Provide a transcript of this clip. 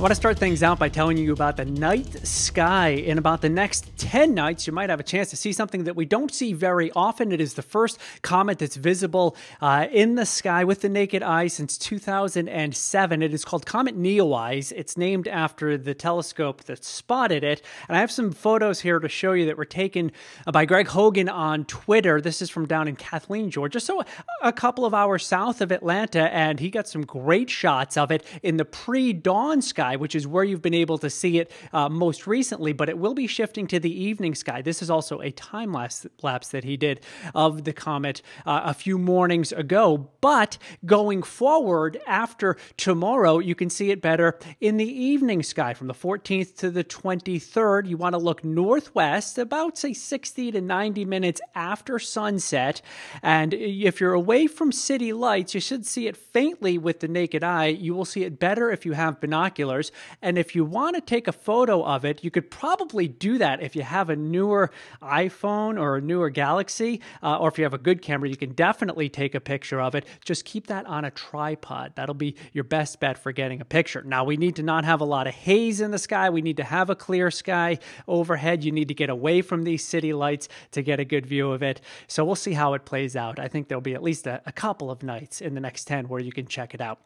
I want to start things out by telling you about the night sky. In about the next 10 nights, you might have a chance to see something that we don't see very often. It is the first comet that's visible uh, in the sky with the naked eye since 2007. It is called Comet Neowise. It's named after the telescope that spotted it. And I have some photos here to show you that were taken uh, by Greg Hogan on Twitter. This is from down in Kathleen, Georgia, so a couple of hours south of Atlanta. And he got some great shots of it in the pre dawn sky sky, which is where you've been able to see it uh, most recently, but it will be shifting to the evening sky. This is also a time lapse, that he did of the comet uh, a few mornings ago. But going forward after tomorrow, you can see it better in the evening sky from the 14th to the 23rd. You want to look northwest about, say, 60 to 90 minutes after sunset. And if you're away from city lights, you should see it faintly with the naked eye. You will see it better if you have binoculars dollars And if you want to take a photo of it, you could probably do that if you have a newer iPhone or a newer Galaxy, uh, or if you have a good camera, you can definitely take a picture of it. Just keep that on a tripod. That'll be your best bet for getting a picture. Now, we need to not have a lot of haze in the sky. We need to have a clear sky overhead. You need to get away from these city lights to get a good view of it. So we'll see how it plays out. I think there'll be at least a, a couple of nights in the next 10 where you can check it out.